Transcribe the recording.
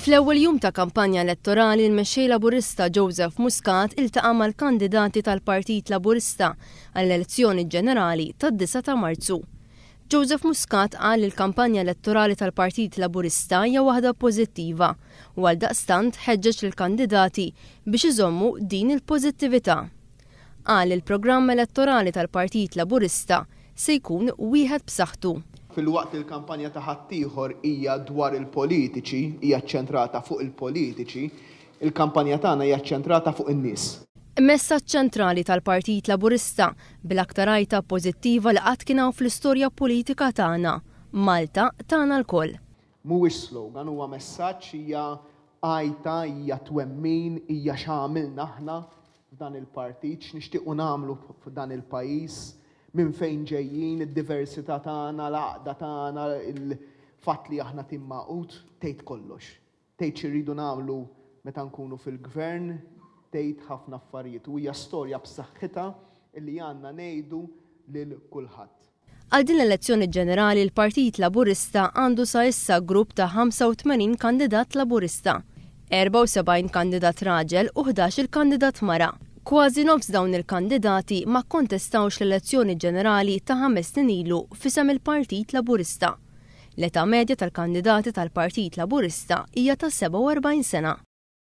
Fl-ewwel jum ta' kampanja elettorali l-mexxej Laburista Joseph Muscat iltaqa' mal-kandidati tal-Partit Laburista għall-elezzjoni ġenerali tad-9 ta' Marzu. Joseph Muscat qal il-kampanja elettorali tal-Partit Laburista hija waħda pożittiva u għal daqstant ħeġġeġ lill-kandidati biex iżommu din il-pożittività. Qal il-programm elettorali tal-Partit Laburista se jkun wieħed b'saħħtu. Fil-waqt il-kampanja ta' ħaddieħor hija dwar il-politiċi, hija ċentrata fuq il-politiċi, il-kampanja tagħna hija ċentrata fuq in-nies. Messaġġ ċentrali tal-Partit Laburista bil-aktar ajta pożittiva li qatt kienaw fl-istorja politika tagħna. Malta tagħna l-koll. Mhuwiex slogan huwa messaġġ hija għajta hija twemmin hija x'għamilna aħna f'dan il-partit, x'nixtiequ nagħmlu f'dan il-pajjiż minn fejn ġejjin, id-diversità tagħna, l-aqda tagħna, il-fatt li aħna timmaqut, tgħid kollox. Tgħid xirridu nagħmlu meta nkunu fil-gvern, tgħid ħafna affarijiet. U hija storja b'saħħitha li għandna ngħidu lil kulħadd. Għal din l-elezzjoni ġenerali l-Partit Laburista għandu sa issa grupp ta' 85 kandidat Laburista, 74 kandidat raġel u 11 kandidat mara. Kważi nofs dawn il-kandidati ma kontestawx l-elezzjoni ġenerali ta' ħames ilu fisem il-Partit Laburista. L-età medja tal-kandidati tal-Partit Laburista hija ta' 47 sena.